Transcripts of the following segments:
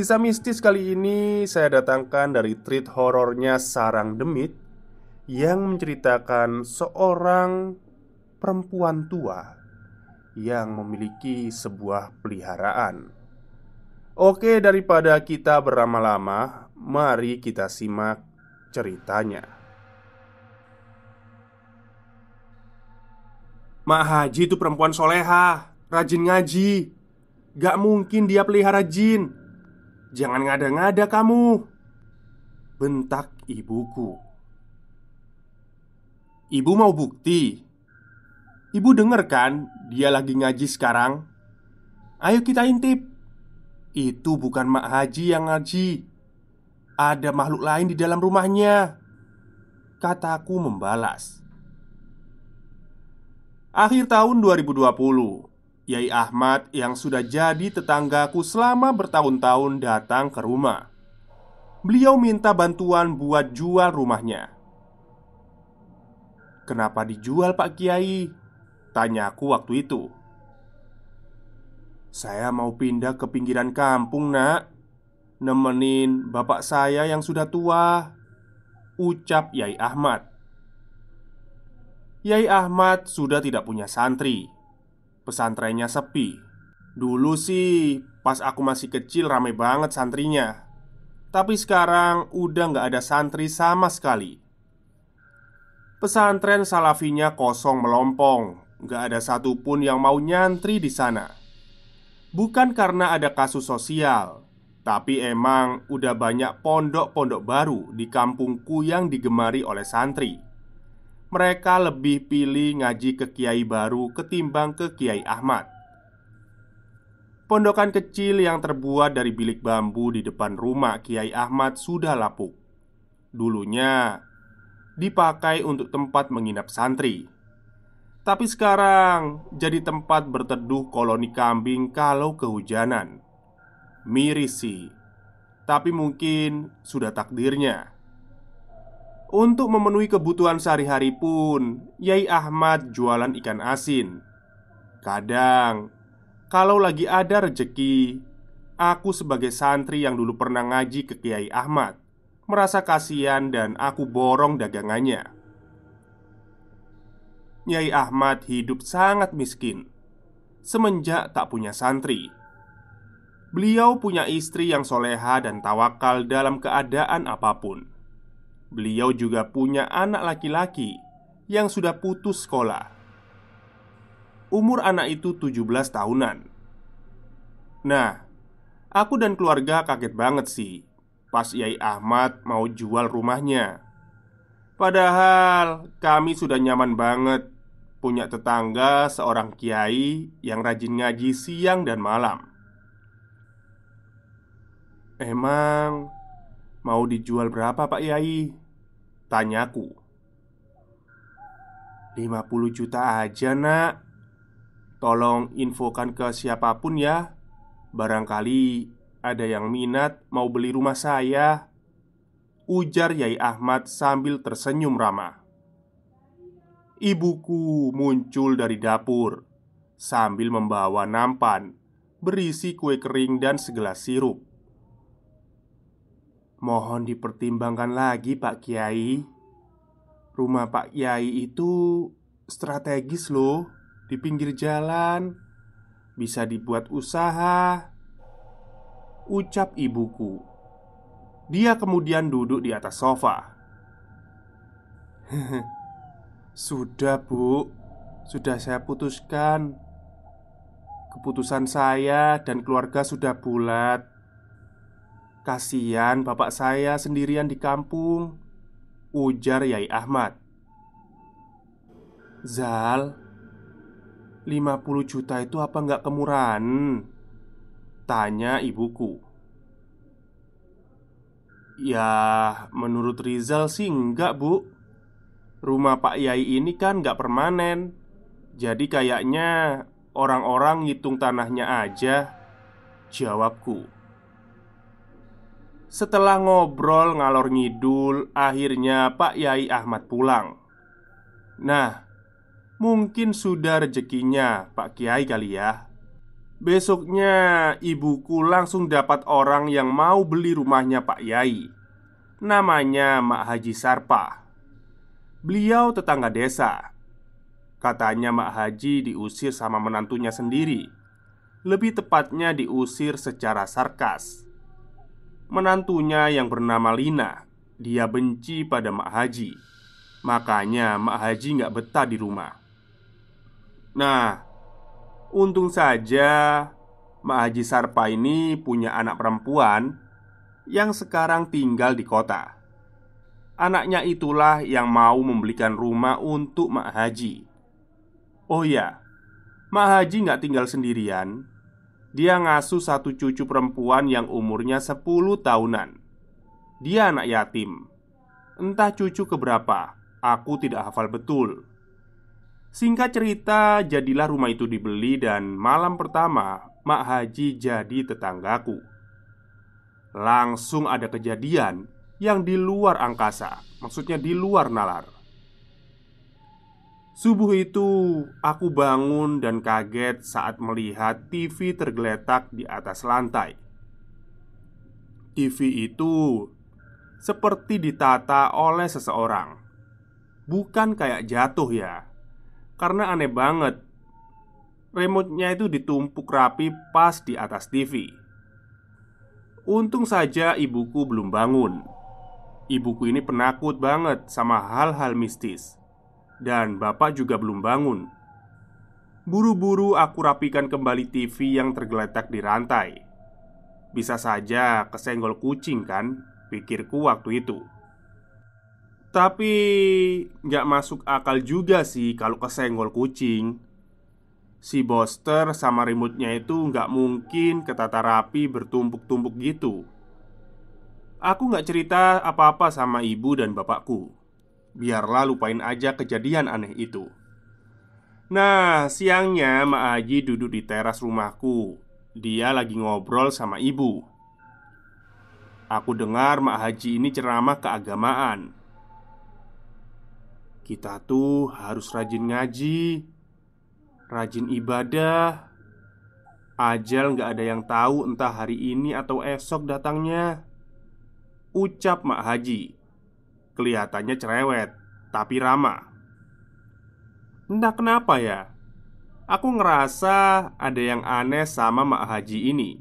Kisah mistis kali ini saya datangkan dari treat horornya Sarang Demit yang menceritakan seorang perempuan tua yang memiliki sebuah peliharaan. Oke, daripada kita berlama-lama, mari kita simak ceritanya. Mak Haji itu perempuan soleha, rajin ngaji. Gak mungkin dia pelihara jin. Jangan ngada-ngada kamu Bentak ibuku Ibu mau bukti Ibu denger kan Dia lagi ngaji sekarang Ayo kita intip Itu bukan mak haji yang ngaji Ada makhluk lain di dalam rumahnya Kataku membalas Akhir tahun 2020 Yai Ahmad yang sudah jadi tetanggaku selama bertahun-tahun datang ke rumah. Beliau minta bantuan buat jual rumahnya. "Kenapa dijual, Pak Kiai?" tanyaku waktu itu. "Saya mau pindah ke pinggiran kampung, Nak. Nemenin bapak saya yang sudah tua," ucap Yai Ahmad. Yai Ahmad sudah tidak punya santri pesantrennya sepi Dulu sih pas aku masih kecil rame banget santrinya Tapi sekarang udah gak ada santri sama sekali Pesantren salafinya kosong melompong gak ada satupun yang mau nyantri di sana Bukan karena ada kasus sosial Tapi emang udah banyak pondok-pondok baru di kampungku yang digemari oleh santri mereka lebih pilih ngaji ke kiai baru ketimbang ke kiai Ahmad. Pondokan kecil yang terbuat dari bilik bambu di depan rumah Kiai Ahmad sudah lapuk. Dulunya dipakai untuk tempat menginap santri. Tapi sekarang jadi tempat berteduh koloni kambing kalau kehujanan. Miris sih, tapi mungkin sudah takdirnya. Untuk memenuhi kebutuhan sehari-hari pun, Yai Ahmad jualan ikan asin. Kadang, kalau lagi ada rejeki, aku sebagai santri yang dulu pernah ngaji ke Kiai Ahmad merasa kasihan dan aku borong dagangannya. Nyai Ahmad hidup sangat miskin semenjak tak punya santri. Beliau punya istri yang soleha dan tawakal dalam keadaan apapun. Beliau juga punya anak laki-laki yang sudah putus sekolah. Umur anak itu 17 tahunan. Nah, aku dan keluarga kaget banget sih pas Yai Ahmad mau jual rumahnya. Padahal kami sudah nyaman banget punya tetangga seorang kiai yang rajin ngaji siang dan malam. Emang mau dijual berapa Pak Yai? Tanyaku 50 juta aja nak Tolong infokan ke siapapun ya Barangkali ada yang minat mau beli rumah saya Ujar Yai Ahmad sambil tersenyum ramah Ibuku muncul dari dapur Sambil membawa nampan Berisi kue kering dan segelas sirup Mohon dipertimbangkan lagi Pak Kiai Rumah Pak Kiai itu strategis loh Di pinggir jalan Bisa dibuat usaha Ucap ibuku Dia kemudian duduk di atas sofa Sudah bu Sudah saya putuskan Keputusan saya dan keluarga sudah bulat Kasihan bapak saya sendirian di kampung Ujar Yai Ahmad Zal 50 juta itu apa nggak kemurahan? Tanya ibuku Ya, menurut Rizal sih enggak bu Rumah Pak Yai ini kan nggak permanen Jadi kayaknya orang-orang ngitung tanahnya aja Jawabku setelah ngobrol ngalor ngidul, akhirnya Pak Yai Ahmad pulang. Nah, mungkin sudah rezekinya Pak Kiai kali ya. Besoknya ibuku langsung dapat orang yang mau beli rumahnya Pak Yai. Namanya Mak Haji Sarpa. Beliau tetangga desa. Katanya Mak Haji diusir sama menantunya sendiri. Lebih tepatnya diusir secara sarkas menantunya yang bernama Lina Dia benci pada Mak Haji Makanya Mak Haji nggak betah di rumah Nah, untung saja Mak Haji Sarpa ini punya anak perempuan Yang sekarang tinggal di kota Anaknya itulah yang mau membelikan rumah untuk Mak Haji Oh ya, Mak Haji nggak tinggal sendirian dia ngasuh satu cucu perempuan yang umurnya 10 tahunan Dia anak yatim Entah cucu keberapa Aku tidak hafal betul Singkat cerita, jadilah rumah itu dibeli dan malam pertama Mak Haji jadi tetanggaku Langsung ada kejadian yang di luar angkasa Maksudnya di luar nalar Subuh itu, aku bangun dan kaget saat melihat TV tergeletak di atas lantai. TV itu seperti ditata oleh seseorang, bukan kayak jatuh ya, karena aneh banget. Remote-nya itu ditumpuk rapi pas di atas TV. Untung saja ibuku belum bangun. Ibuku ini penakut banget sama hal-hal mistis dan bapak juga belum bangun. Buru-buru aku rapikan kembali TV yang tergeletak di rantai. Bisa saja kesenggol kucing kan, pikirku waktu itu. Tapi nggak masuk akal juga sih kalau kesenggol kucing Si Boster sama remote-nya itu nggak mungkin ketata rapi bertumpuk-tumpuk gitu Aku nggak cerita apa-apa sama ibu dan bapakku Biarlah lupain aja kejadian aneh itu Nah, siangnya Mak Aji duduk di teras rumahku Dia lagi ngobrol sama ibu Aku dengar Mak Haji ini ceramah keagamaan Kita tuh harus rajin ngaji Rajin ibadah Ajal gak ada yang tahu entah hari ini atau esok datangnya Ucap Mak Haji Kelihatannya cerewet, tapi ramah. Entah kenapa ya, aku ngerasa ada yang aneh sama Mak Haji ini.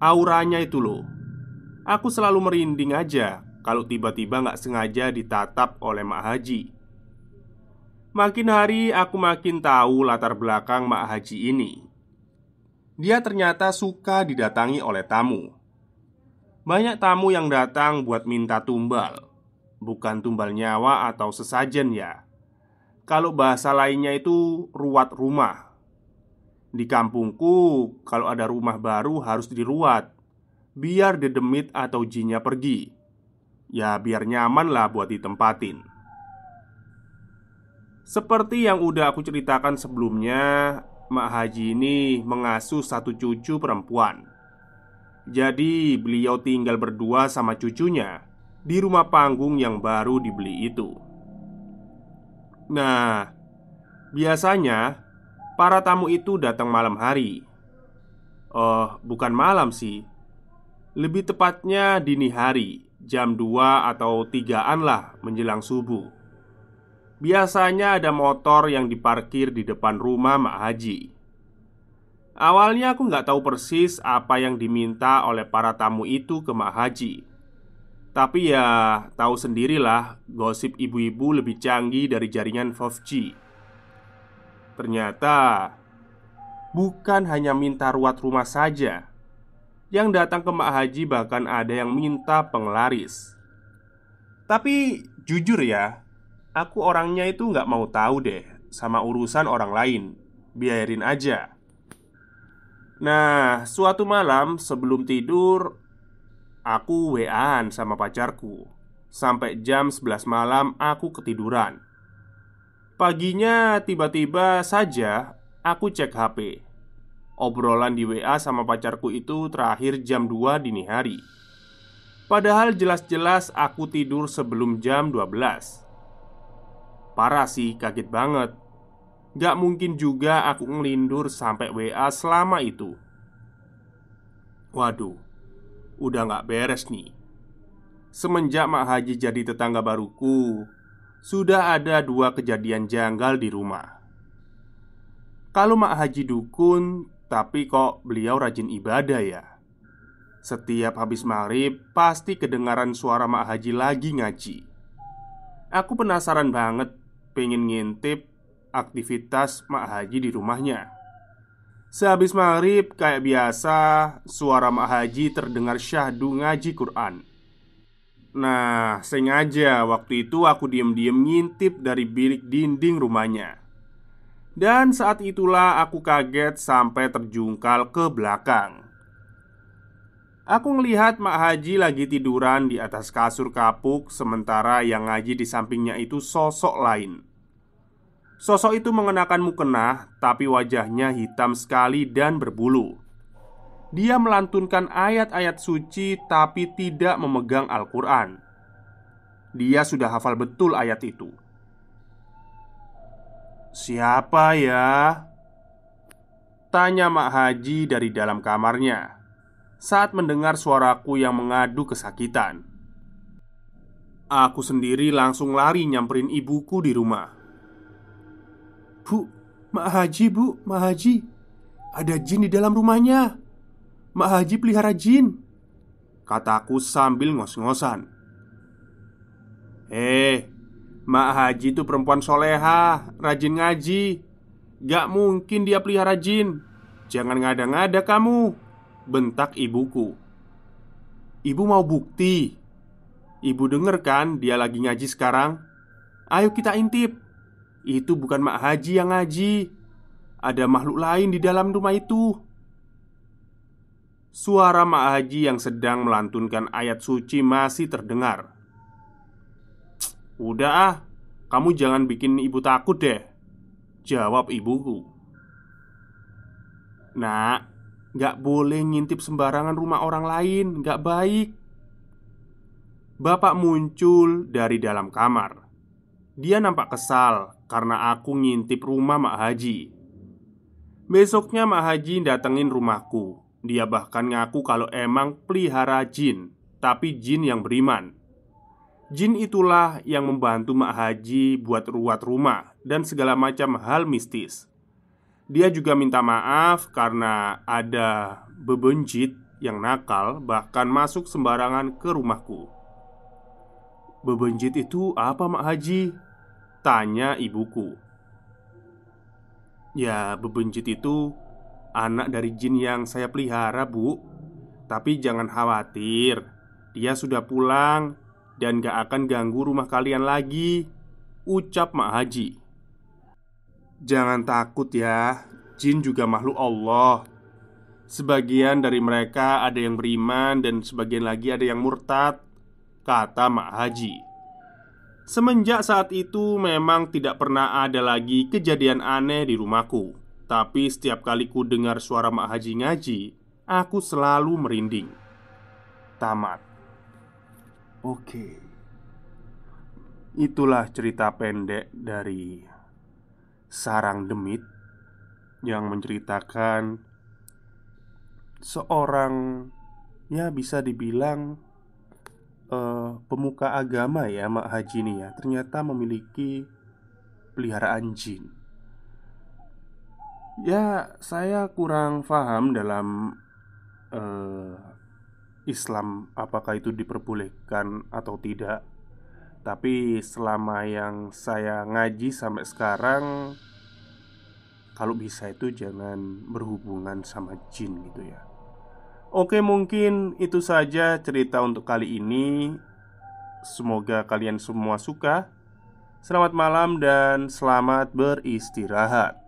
Auranya itu loh. Aku selalu merinding aja kalau tiba-tiba nggak sengaja ditatap oleh Mak Haji. Makin hari aku makin tahu latar belakang Mak Haji ini. Dia ternyata suka didatangi oleh tamu. Banyak tamu yang datang buat minta tumbal bukan tumbal nyawa atau sesajen ya. Kalau bahasa lainnya itu ruat rumah. Di kampungku, kalau ada rumah baru harus diruat Biar dedemit atau jinnya pergi Ya biar nyaman lah buat ditempatin Seperti yang udah aku ceritakan sebelumnya Mak Haji ini mengasuh satu cucu perempuan Jadi beliau tinggal berdua sama cucunya di rumah panggung yang baru dibeli itu. Nah, biasanya para tamu itu datang malam hari. Oh, bukan malam sih. Lebih tepatnya dini hari, jam 2 atau 3-an lah menjelang subuh. Biasanya ada motor yang diparkir di depan rumah Mak Haji. Awalnya aku nggak tahu persis apa yang diminta oleh para tamu itu ke Mak Haji tapi ya tahu sendirilah gosip ibu-ibu lebih canggih dari jaringan 5G Ternyata bukan hanya minta ruat rumah saja Yang datang ke Mak Haji bahkan ada yang minta penglaris Tapi jujur ya Aku orangnya itu nggak mau tahu deh sama urusan orang lain Biarin aja Nah, suatu malam sebelum tidur, Aku wa sama pacarku Sampai jam 11 malam aku ketiduran Paginya tiba-tiba saja aku cek HP Obrolan di WA sama pacarku itu terakhir jam 2 dini hari Padahal jelas-jelas aku tidur sebelum jam 12 Parah sih kaget banget Gak mungkin juga aku ngelindur sampai WA selama itu Waduh udah gak beres nih Semenjak Mak Haji jadi tetangga baruku Sudah ada dua kejadian janggal di rumah Kalau Mak Haji dukun Tapi kok beliau rajin ibadah ya Setiap habis maghrib Pasti kedengaran suara Mak Haji lagi ngaji Aku penasaran banget Pengen ngintip aktivitas Mak Haji di rumahnya Sehabis maghrib, kayak biasa, suara Mak Haji terdengar syahdu ngaji Quran. Nah, sengaja waktu itu aku diam-diam ngintip dari bilik dinding rumahnya. Dan saat itulah aku kaget sampai terjungkal ke belakang. Aku melihat Mak Haji lagi tiduran di atas kasur kapuk, sementara yang ngaji di sampingnya itu sosok lain. Sosok itu mengenakan mukena, tapi wajahnya hitam sekali dan berbulu. Dia melantunkan ayat-ayat suci, tapi tidak memegang Al-Quran. Dia sudah hafal betul ayat itu. "Siapa ya?" tanya Mak Haji dari dalam kamarnya saat mendengar suaraku yang mengadu kesakitan. Aku sendiri langsung lari nyamperin ibuku di rumah. Bu, Mak Haji bu, Mak Haji Ada jin di dalam rumahnya Mak Haji pelihara jin Kataku sambil ngos-ngosan Eh, Mak Haji itu perempuan soleha Rajin ngaji Gak mungkin dia pelihara jin Jangan ngada-ngada kamu Bentak ibuku Ibu mau bukti Ibu denger kan dia lagi ngaji sekarang Ayo kita intip itu bukan Mak Haji yang ngaji Ada makhluk lain di dalam rumah itu Suara Mak Haji yang sedang melantunkan ayat suci masih terdengar Udah ah, kamu jangan bikin ibu takut deh Jawab ibuku Nak, gak boleh ngintip sembarangan rumah orang lain, gak baik Bapak muncul dari dalam kamar dia nampak kesal karena aku ngintip rumah Mak Haji. Besoknya Mak Haji datengin rumahku. Dia bahkan ngaku kalau emang pelihara jin, tapi jin yang beriman. Jin itulah yang membantu Mak Haji buat ruat rumah dan segala macam hal mistis. Dia juga minta maaf karena ada bebenjit yang nakal bahkan masuk sembarangan ke rumahku. Bebenjit itu apa Mak Haji? Tanya ibuku Ya bebenjit itu anak dari jin yang saya pelihara bu Tapi jangan khawatir Dia sudah pulang dan gak akan ganggu rumah kalian lagi Ucap Mak Haji Jangan takut ya Jin juga makhluk Allah Sebagian dari mereka ada yang beriman dan sebagian lagi ada yang murtad Kata Mak Haji Semenjak saat itu memang tidak pernah ada lagi kejadian aneh di rumahku Tapi setiap kali ku dengar suara Mak Haji ngaji Aku selalu merinding Tamat Oke Itulah cerita pendek dari Sarang Demit Yang menceritakan Seorang Ya bisa dibilang uh, pemuka agama ya Mak Haji ini ya ternyata memiliki peliharaan jin. Ya saya kurang paham dalam uh, Islam apakah itu diperbolehkan atau tidak. Tapi selama yang saya ngaji sampai sekarang kalau bisa itu jangan berhubungan sama jin gitu ya. Oke, mungkin itu saja cerita untuk kali ini. Semoga kalian semua suka. Selamat malam dan selamat beristirahat.